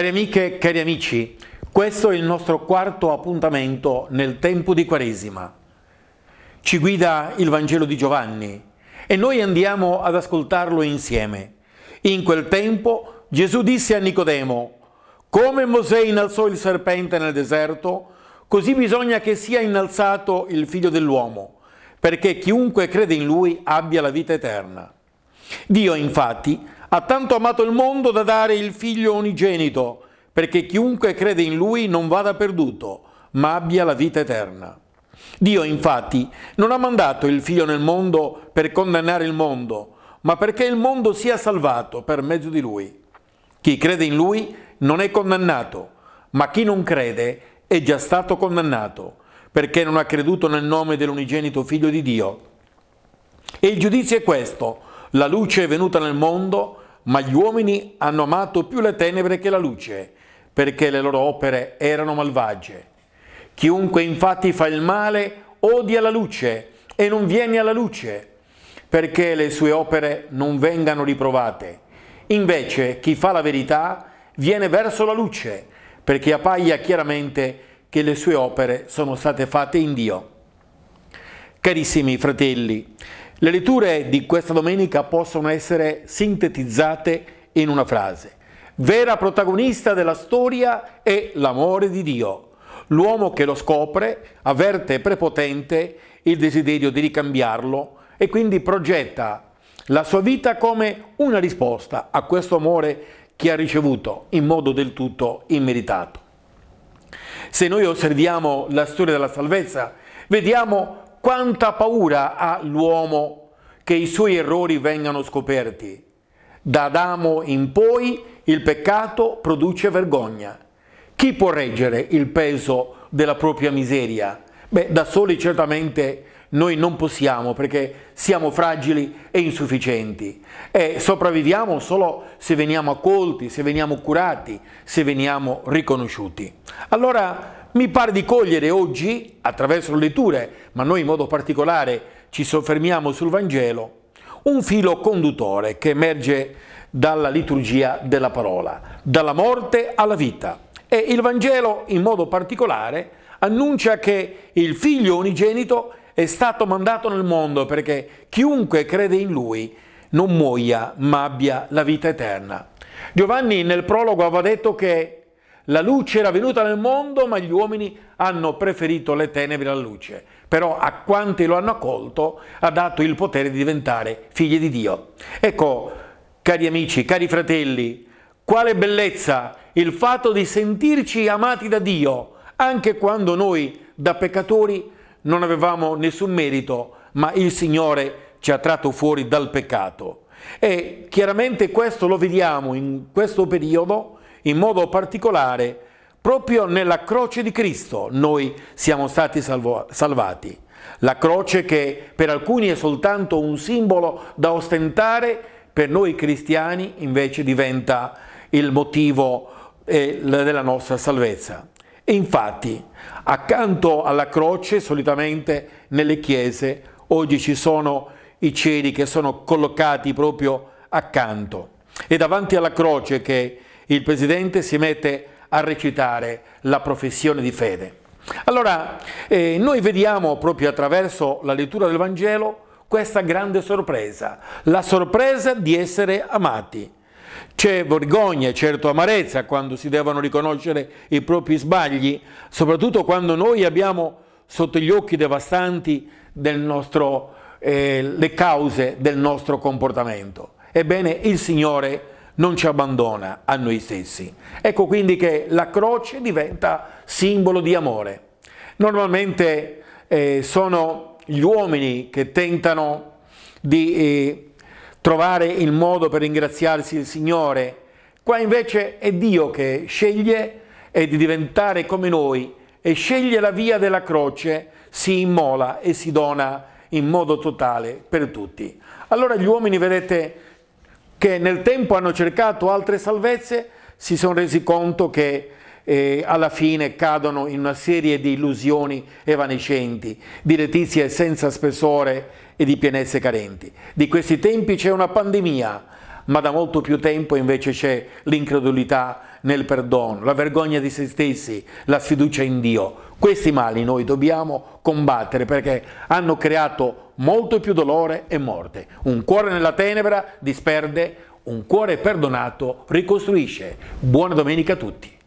Cari amiche, cari amici, questo è il nostro quarto appuntamento nel tempo di Quaresima. Ci guida il Vangelo di Giovanni e noi andiamo ad ascoltarlo insieme. In quel tempo Gesù disse a Nicodemo, come Mosè innalzò il serpente nel deserto, così bisogna che sia innalzato il figlio dell'uomo, perché chiunque crede in lui abbia la vita eterna. Dio infatti ha tanto amato il mondo da dare il figlio unigenito, perché chiunque crede in lui non vada perduto, ma abbia la vita eterna. Dio infatti non ha mandato il figlio nel mondo per condannare il mondo, ma perché il mondo sia salvato per mezzo di lui. Chi crede in lui non è condannato, ma chi non crede è già stato condannato, perché non ha creduto nel nome dell'unigenito figlio di Dio. E il giudizio è questo, la luce è venuta nel mondo ma gli uomini hanno amato più le tenebre che la luce, perché le loro opere erano malvagie. Chiunque infatti fa il male odia la luce e non viene alla luce, perché le sue opere non vengano riprovate. Invece chi fa la verità viene verso la luce, perché appaia chiaramente che le sue opere sono state fatte in Dio. Carissimi fratelli, le letture di questa domenica possono essere sintetizzate in una frase. Vera protagonista della storia è l'amore di Dio. L'uomo che lo scopre avverte prepotente il desiderio di ricambiarlo e quindi progetta la sua vita come una risposta a questo amore che ha ricevuto in modo del tutto immeritato. Se noi osserviamo la storia della salvezza, vediamo quanta paura ha l'uomo che i suoi errori vengano scoperti. Da Adamo in poi il peccato produce vergogna. Chi può reggere il peso della propria miseria? Beh, da soli certamente noi non possiamo perché siamo fragili e insufficienti e sopravviviamo solo se veniamo accolti, se veniamo curati, se veniamo riconosciuti. Allora mi pare di cogliere oggi, attraverso le letture, ma noi in modo particolare ci soffermiamo sul Vangelo, un filo conduttore che emerge dalla liturgia della parola, dalla morte alla vita. E il Vangelo, in modo particolare, annuncia che il figlio unigenito è stato mandato nel mondo perché chiunque crede in lui non muoia ma abbia la vita eterna. Giovanni nel prologo aveva detto che la luce era venuta nel mondo, ma gli uomini hanno preferito le tenebre alla luce. Però a quanti lo hanno accolto ha dato il potere di diventare figli di Dio. Ecco, cari amici, cari fratelli, quale bellezza il fatto di sentirci amati da Dio, anche quando noi da peccatori non avevamo nessun merito, ma il Signore ci ha tratto fuori dal peccato. E chiaramente questo lo vediamo in questo periodo in modo particolare proprio nella croce di Cristo noi siamo stati salvo, salvati. La croce che per alcuni è soltanto un simbolo da ostentare, per noi cristiani invece diventa il motivo eh, della nostra salvezza. E infatti, accanto alla croce, solitamente nelle chiese, oggi ci sono i ceri che sono collocati proprio accanto. E davanti alla croce che il presidente si mette a recitare la professione di fede. Allora, eh, noi vediamo proprio attraverso la lettura del Vangelo questa grande sorpresa, la sorpresa di essere amati. C'è vergogna e certo amarezza quando si devono riconoscere i propri sbagli, soprattutto quando noi abbiamo sotto gli occhi devastanti nostro, eh, le cause del nostro comportamento. Ebbene, il Signore non ci abbandona a noi stessi. Ecco quindi che la croce diventa simbolo di amore. Normalmente eh, sono gli uomini che tentano di eh, trovare il modo per ringraziarsi il Signore, qua invece è Dio che sceglie e di diventare come noi e sceglie la via della croce, si immola e si dona in modo totale per tutti. Allora gli uomini, vedete, che nel tempo hanno cercato altre salvezze, si sono resi conto che eh, alla fine cadono in una serie di illusioni evanescenti, di letizie senza spessore e di pienezze carenti. Di questi tempi c'è una pandemia, ma da molto più tempo invece c'è l'incredulità nel perdono, la vergogna di se stessi, la sfiducia in Dio. Questi mali noi dobbiamo combattere perché hanno creato molto più dolore e morte. Un cuore nella tenebra disperde, un cuore perdonato ricostruisce. Buona domenica a tutti.